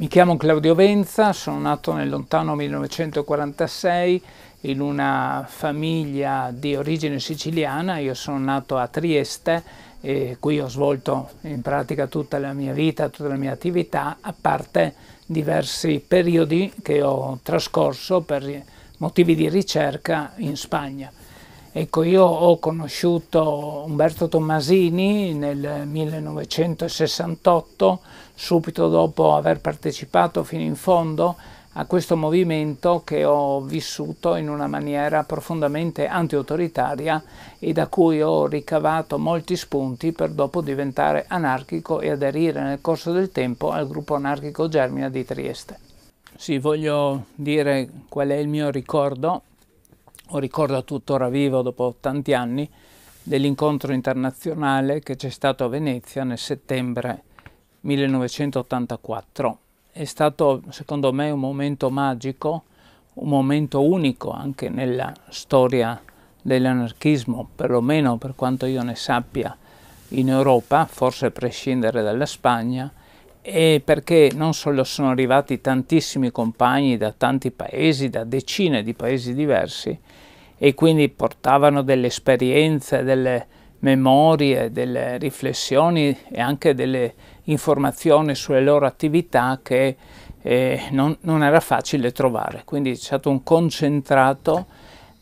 Mi chiamo Claudio Venza, sono nato nel lontano 1946 in una famiglia di origine siciliana, io sono nato a Trieste e qui ho svolto in pratica tutta la mia vita, tutta la mia attività, a parte diversi periodi che ho trascorso per motivi di ricerca in Spagna. Ecco, io ho conosciuto Umberto Tommasini nel 1968, subito dopo aver partecipato fino in fondo a questo movimento che ho vissuto in una maniera profondamente anti-autoritaria e da cui ho ricavato molti spunti per dopo diventare anarchico e aderire nel corso del tempo al gruppo anarchico Germina di Trieste. Sì, voglio dire qual è il mio ricordo ho ricordo tuttora vivo dopo tanti anni, dell'incontro internazionale che c'è stato a Venezia nel settembre 1984. È stato secondo me un momento magico, un momento unico anche nella storia dell'anarchismo, perlomeno per quanto io ne sappia, in Europa, forse a prescindere dalla Spagna, e perché non solo sono arrivati tantissimi compagni da tanti paesi, da decine di paesi diversi, e quindi portavano delle esperienze, delle memorie, delle riflessioni e anche delle informazioni sulle loro attività che eh, non, non, era facile trovare. Quindi c'è stato un concentrato,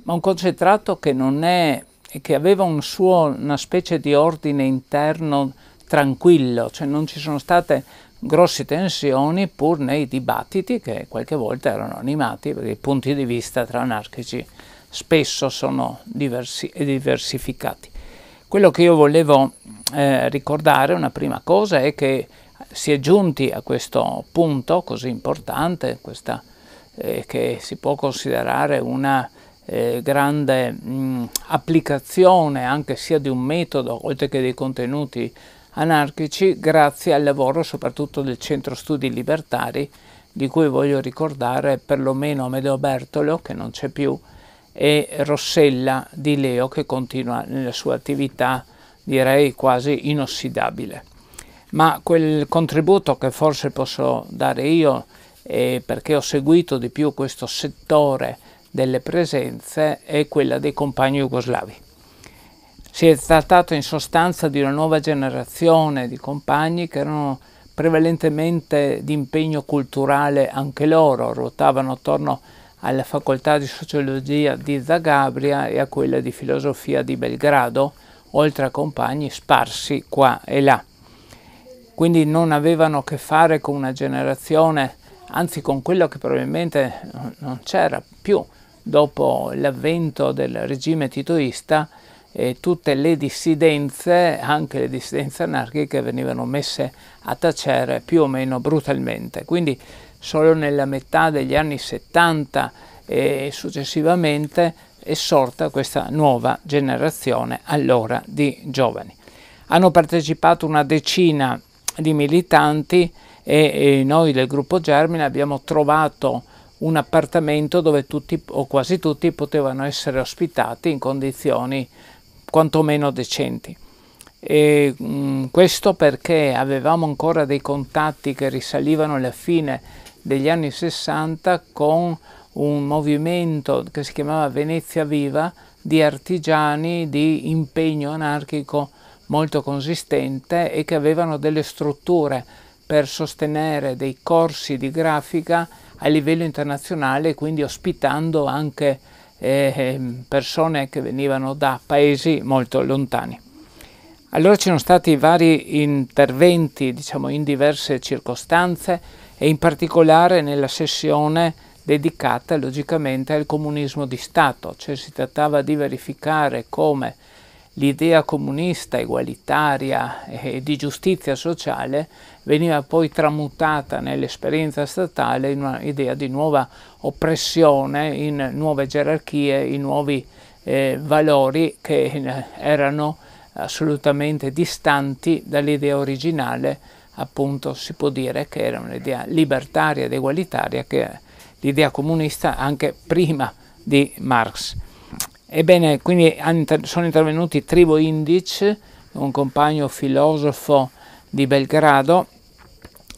ma un concentrato che non è che aveva un suo, una specie di ordine interno tranquillo, cioè non ci sono state grosse tensioni pur nei dibattiti che qualche volta erano animati perché i punti di vista tra anarchici spesso sono diversi e diversificati. Quello che io volevo eh, ricordare, una prima cosa, è che si è giunti a questo punto così importante, questa, eh, che si può considerare una eh, grande mh, applicazione anche sia di un metodo, oltre che dei contenuti anarchici grazie al lavoro soprattutto del Centro Studi Libertari di cui voglio ricordare perlomeno Amedeo Bertolo che non c'è più e Rossella di Leo che continua nella sua attività direi quasi inossidabile. Ma quel contributo che forse posso dare io eh, perché ho seguito di più questo settore delle presenze è quella dei compagni jugoslavi. Si è trattato in sostanza di una nuova generazione di compagni che erano prevalentemente di impegno culturale anche loro, ruotavano attorno alla facoltà di sociologia di Zagabria e a quella di filosofia di Belgrado, oltre a compagni sparsi qua e là. Quindi non avevano a che fare con una generazione, anzi con quello che probabilmente non c'era più dopo l'avvento del regime titoista, e tutte le dissidenze, anche le dissidenze anarchiche, venivano messe a tacere più o meno brutalmente. Quindi solo nella metà degli anni 70 e successivamente è sorta questa nuova generazione allora di giovani. Hanno partecipato una decina di militanti e, e noi del gruppo Germina abbiamo trovato un appartamento dove tutti o quasi tutti potevano essere ospitati in condizioni quantomeno decenti. E, mh, mm, questo perché avevamo ancora dei contatti che risalivano alla fine degli anni 60 con un movimento che si chiamava Venezia Viva di artigiani di impegno anarchico molto consistente e che avevano delle strutture per sostenere dei corsi di grafica a livello internazionale, quindi ospitando anche eh, persone che venivano da paesi molto lontani. Allora ci sono stati vari interventi diciamo, in diverse circostanze e in particolare nella sessione dedicata logicamente al comunismo di Stato, cioè si trattava di verificare come l'idea comunista, egualitaria e di giustizia sociale veniva poi tramutata nell'esperienza statale in un'idea di nuova oppressione, in nuove gerarchie, in nuovi eh, valori che eh, erano assolutamente distanti dall'idea originale, appunto si può dire che era un'idea libertaria ed egualitaria, che l'idea comunista anche prima di Marx. Ebbene, quindi sono intervenuti Trivo Indic, un compagno filosofo di Belgrado,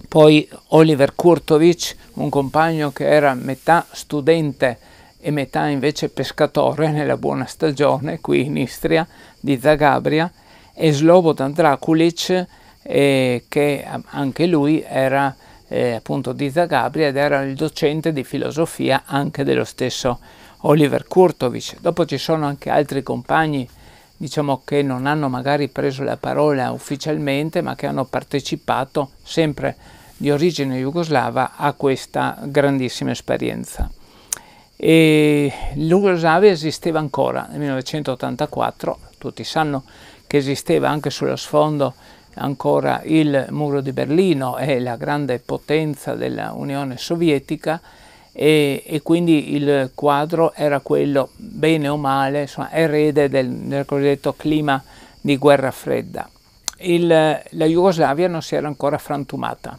poi Oliver Kurtovic, un compagno che era metà studente e metà invece pescatore nella buona stagione qui in Istria di Zagabria, e Slobodan Draculic, eh, che anche lui era eh, appunto di Zagabria ed era il docente di filosofia anche dello stesso Oliver Kurtovic, dopo ci sono anche altri compagni diciamo che non hanno magari preso la parola ufficialmente ma che hanno partecipato sempre di origine jugoslava a questa grandissima esperienza. E Jugoslavia esisteva ancora nel 1984, tutti sanno che esisteva anche sullo sfondo ancora il muro di Berlino e la grande potenza dell'Unione Sovietica e, e, quindi il quadro era quello, bene o male, insomma, erede del, del, cosiddetto clima di guerra fredda. Il, la Jugoslavia non si era ancora frantumata.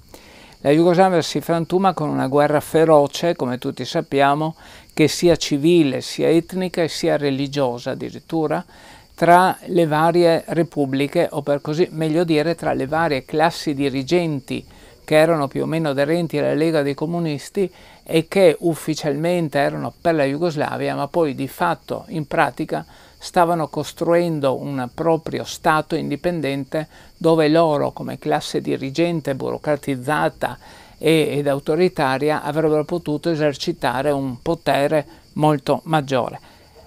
La Jugoslavia si frantuma con una guerra feroce, come tutti sappiamo, che sia civile, sia etnica e sia religiosa addirittura, tra le varie repubbliche, o per così meglio dire, tra le varie classi dirigenti che erano più o meno aderenti alla Lega dei Comunisti e che ufficialmente erano per la Jugoslavia, ma poi di fatto in pratica stavano costruendo un proprio Stato indipendente dove loro, come classe dirigente burocratizzata ed autoritaria, avrebbero potuto esercitare un potere molto maggiore.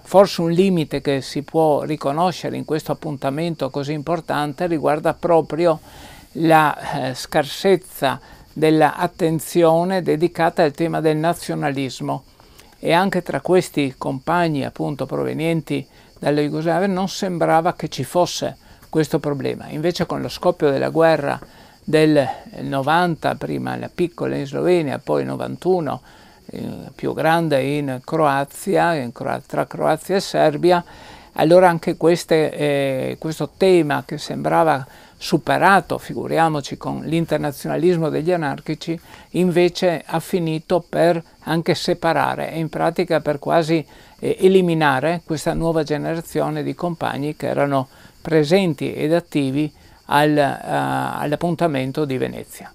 Forse un limite che si può riconoscere in questo appuntamento così importante riguarda proprio la eh, scarsezza dell'attenzione dedicata al tema del nazionalismo e anche tra questi compagni appunto provenienti dalla Jugoslavia non sembrava che ci fosse questo problema. Invece con lo scoppio della guerra del 90, prima la piccola in Slovenia, poi 91, eh, più grande in Croazia, in Croazia, tra Croazia e Serbia, allora anche queste, eh, questo tema che sembrava superato, figuriamoci con l'internazionalismo degli anarchici, invece ha finito per anche separare e in pratica per quasi eh, eliminare questa nuova generazione di compagni che erano presenti ed attivi al, uh, all'appuntamento di Venezia.